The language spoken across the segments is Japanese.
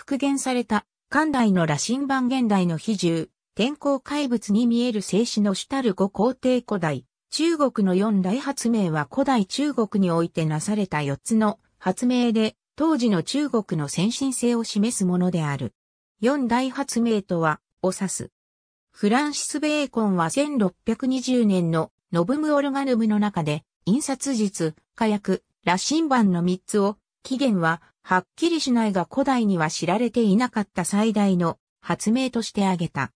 復元された、関代の羅針盤現代の比重、天候怪物に見える静止の主たる五皇帝古代、中国の四大発明は古代中国においてなされた四つの発明で、当時の中国の先進性を示すものである。四大発明とは、を指す。フランシス・ベーコンは1620年のノブム・オルガヌムの中で、印刷術、火薬、羅針盤の三つを起源ははっきりしないが古代には知られていなかった最大の発明として挙げた。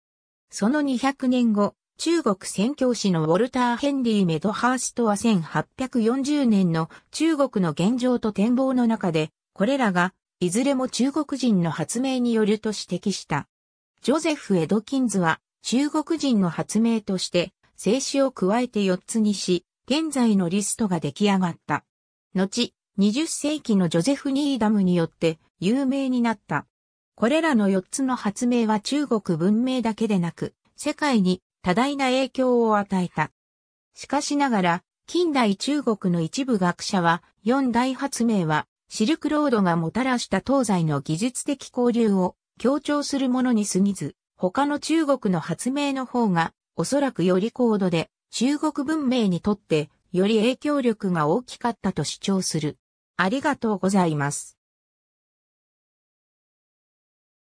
その200年後、中国宣教師のウォルター・ヘンリー・メドハーストは1840年の中国の現状と展望の中で、これらがいずれも中国人の発明によると指摘した。ジョゼフ・エドキンズは中国人の発明として静止を加えて4つにし、現在のリストが出来上がった。後、20世紀のジョゼフ・ニーダムによって有名になった。これらの4つの発明は中国文明だけでなく、世界に多大な影響を与えた。しかしながら、近代中国の一部学者は、4大発明は、シルクロードがもたらした東西の技術的交流を強調するものに過ぎず、他の中国の発明の方が、おそらくより高度で、中国文明にとってより影響力が大きかったと主張する。ありがとうございます。